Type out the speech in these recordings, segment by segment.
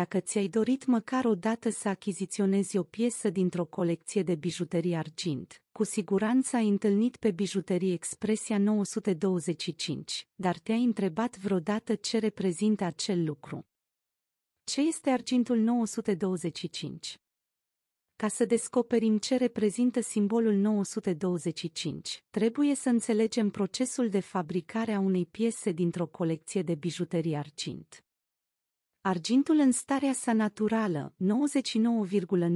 Dacă ți-ai dorit măcar o dată să achiziționezi o piesă dintr-o colecție de bijuterii argint, cu siguranță ai întâlnit pe bijuterii expresia 925, dar te-ai întrebat vreodată ce reprezintă acel lucru. Ce este argintul 925? Ca să descoperim ce reprezintă simbolul 925, trebuie să înțelegem procesul de fabricare a unei piese dintr-o colecție de bijuterii argint. Argintul în starea sa naturală, 99,9%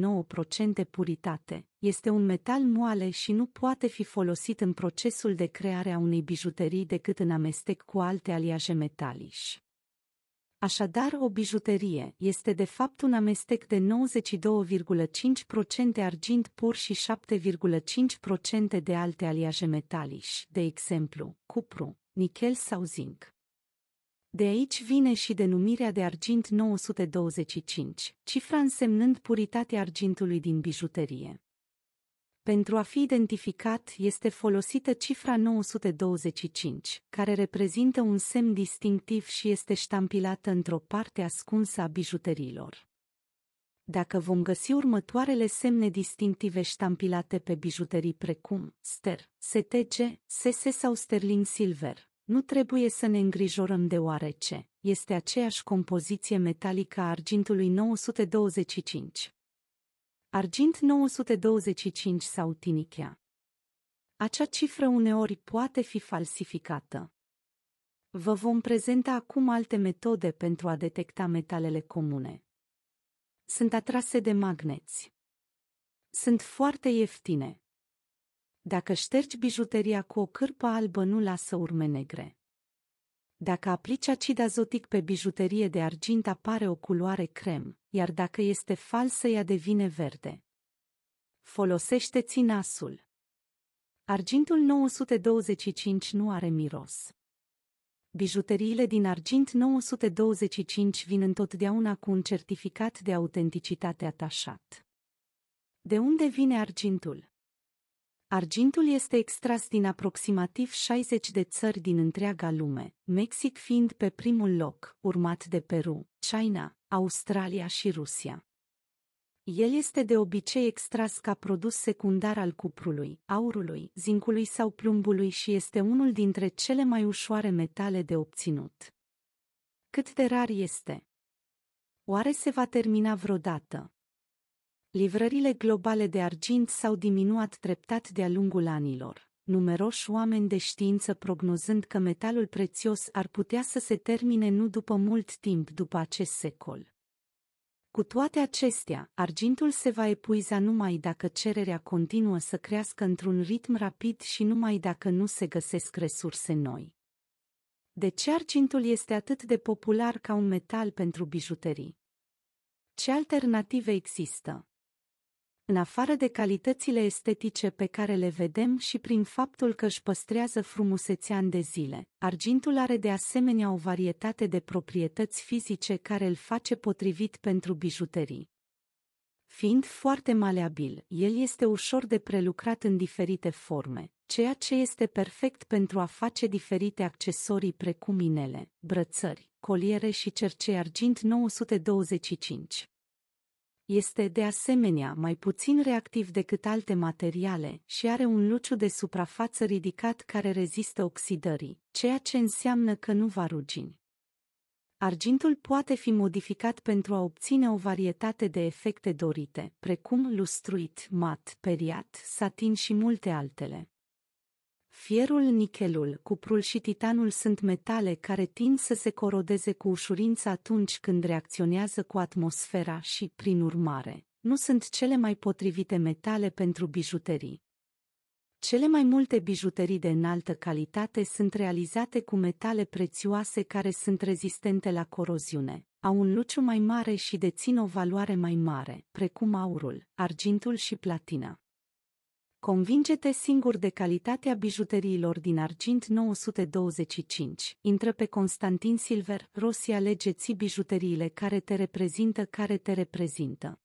puritate, este un metal moale și nu poate fi folosit în procesul de creare a unei bijuterii decât în amestec cu alte aliaje metaliși. Așadar, o bijuterie este de fapt un amestec de 92,5% argint pur și 7,5% de alte aliaje metaliși, de exemplu, cupru, nichel sau zinc. De aici vine și denumirea de argint 925, cifra însemnând puritatea argintului din bijuterie. Pentru a fi identificat este folosită cifra 925, care reprezintă un semn distinctiv și este ștampilată într-o parte ascunsă a bijuteriilor. Dacă vom găsi următoarele semne distinctive ștampilate pe bijuterii precum ster, STG, SS sau sterling silver, nu trebuie să ne îngrijorăm deoarece este aceeași compoziție metalică a argintului 925. Argint 925 sau tinichea. Acea cifră uneori poate fi falsificată. Vă vom prezenta acum alte metode pentru a detecta metalele comune. Sunt atrase de magneți. Sunt foarte ieftine dacă ștergi bijuteria cu o cârpă albă nu lasă urme negre. Dacă aplici acid azotic pe bijuterie de argint apare o culoare crem, iar dacă este falsă ea devine verde. Folosește ținasul. Argintul 925 nu are miros. Bijuteriile din argint 925 vin întotdeauna cu un certificat de autenticitate atașat. De unde vine argintul? Argintul este extras din aproximativ 60 de țări din întreaga lume, Mexic fiind pe primul loc, urmat de Peru, China, Australia și Rusia. El este de obicei extras ca produs secundar al cuprului, aurului, zincului sau plumbului și este unul dintre cele mai ușoare metale de obținut. Cât de rar este? Oare se va termina vreodată? Livrările globale de argint s-au diminuat treptat de-a lungul anilor, numeroși oameni de știință prognozând că metalul prețios ar putea să se termine nu după mult timp după acest secol. Cu toate acestea, argintul se va epuiza numai dacă cererea continuă să crească într-un ritm rapid și numai dacă nu se găsesc resurse noi. De ce argintul este atât de popular ca un metal pentru bijuterii? Ce alternative există? în afară de calitățile estetice pe care le vedem și prin faptul că își păstrează frumusețea ani de zile, argintul are de asemenea o varietate de proprietăți fizice care îl face potrivit pentru bijuterii. Fiind foarte maleabil, el este ușor de prelucrat în diferite forme, ceea ce este perfect pentru a face diferite accesorii precum inele, brățări, coliere și cercei argint 925. Este de asemenea mai puțin reactiv decât alte materiale și are un luciu de suprafață ridicat care rezistă oxidării, ceea ce înseamnă că nu va rugini. Argintul poate fi modificat pentru a obține o varietate de efecte dorite, precum lustruit, mat, periat, satin și multe altele. Fierul, nichelul, cuprul și titanul sunt metale care tind să se corodeze cu ușurință atunci când reacționează cu atmosfera și, prin urmare, nu sunt cele mai potrivite metale pentru bijuterii. Cele mai multe bijuterii de înaltă calitate sunt realizate cu metale prețioase care sunt rezistente la coroziune, au un luciu mai mare și dețin o valoare mai mare, precum aurul, argintul și platina. Convinge-te singur de calitatea bijuteriilor din argint 925. Intră pe Constantin Silver, Rosia alege-ți bijuteriile care te reprezintă, care te reprezintă.